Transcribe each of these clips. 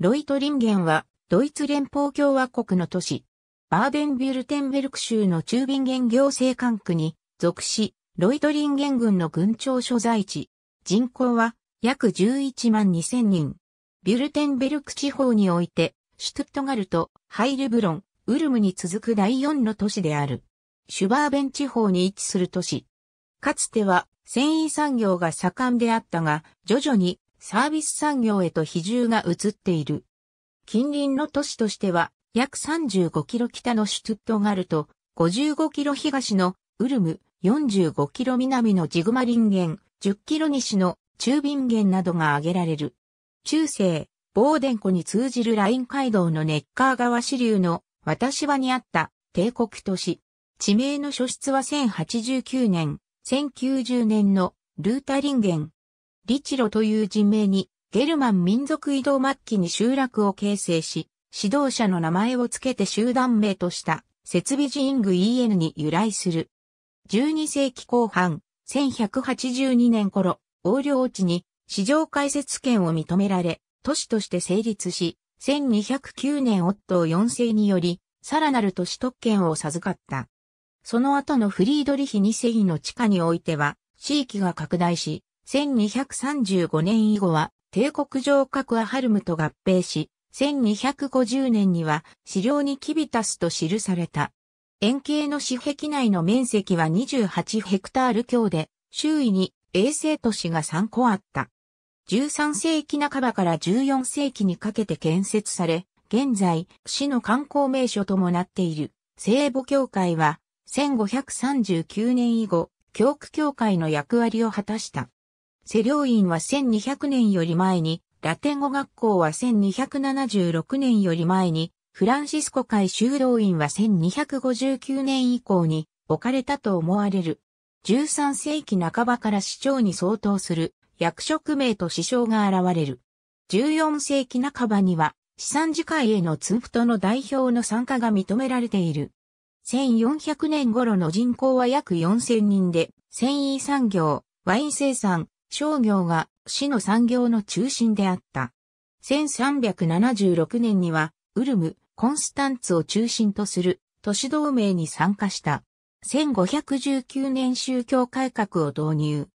ロイトリンゲンは、ドイツ連邦共和国の都市、バーデンビュルテンベルク州の中ビンゲン行政管区に属し、ロイトリンゲン軍の軍庁所在地。人口は約11万2000人。ビュルテンベルク地方において、シュトゥットガルト、ハイルブロン、ウルムに続く第四の都市である。シュバーベン地方に位置する都市。かつては繊維産業が盛んであったが、徐々にサービス産業へと比重が移っている。近隣の都市としては、約35キロ北のシュツットガルト、55キロ東のウルム、45キロ南のジグマリンゲン、10キロ西の中林源などが挙げられる。中世、ボーデン湖に通じるライン街道のネッカー川支流の私し場にあった帝国都市。地名の初出は1089年、1090年のルータリンゲン、リチロという人名に、ゲルマン民族移動末期に集落を形成し、指導者の名前を付けて集団名とした、設備人院 EN に由来する。12世紀後半、1182年頃、横領地に市場開設権を認められ、都市として成立し、1209年オットー4世により、さらなる都市特権を授かった。その後のフリードリヒ2世の地下においては、地域が拡大し、1235年以後は帝国城郭アハルムと合併し、1250年には資料にキビタスと記された。円形の四壁内の面積は28ヘクタール強で、周囲に衛星都市が3個あった。13世紀半ばから14世紀にかけて建設され、現在、市の観光名所ともなっている、聖母教会は、1539年以後、教区教会の役割を果たした。セリイ院は1200年より前に、ラテン語学校は1276年より前に、フランシスコ会修道院は1259年以降に置かれたと思われる。13世紀半ばから市長に相当する役職名と師匠が現れる。14世紀半ばには、資産次会へのツンフトの代表の参加が認められている。1400年頃の人口は約4000人で、繊維産業、ワイン生産、商業が市の産業の中心であった。1376年には、ウルム、コンスタンツを中心とする都市同盟に参加した。1519年宗教改革を導入。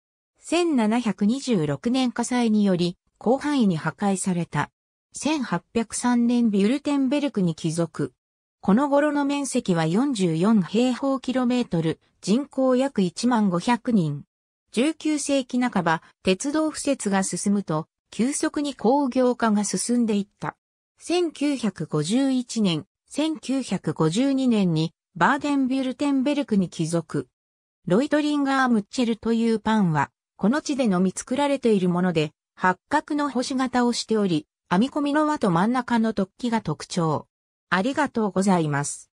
1726年火災により、広範囲に破壊された。1803年ビュルテンベルクに帰属。この頃の面積は44平方キロメートル、人口約1万500人。19世紀半ば、鉄道敷設が進むと、急速に工業化が進んでいった。1951年、1952年にバーデンビュルテンベルクに帰属。ロイトリンガームッチェルというパンは、この地でのみ作られているもので、八角の星型をしており、編み込みの輪と真ん中の突起が特徴。ありがとうございます。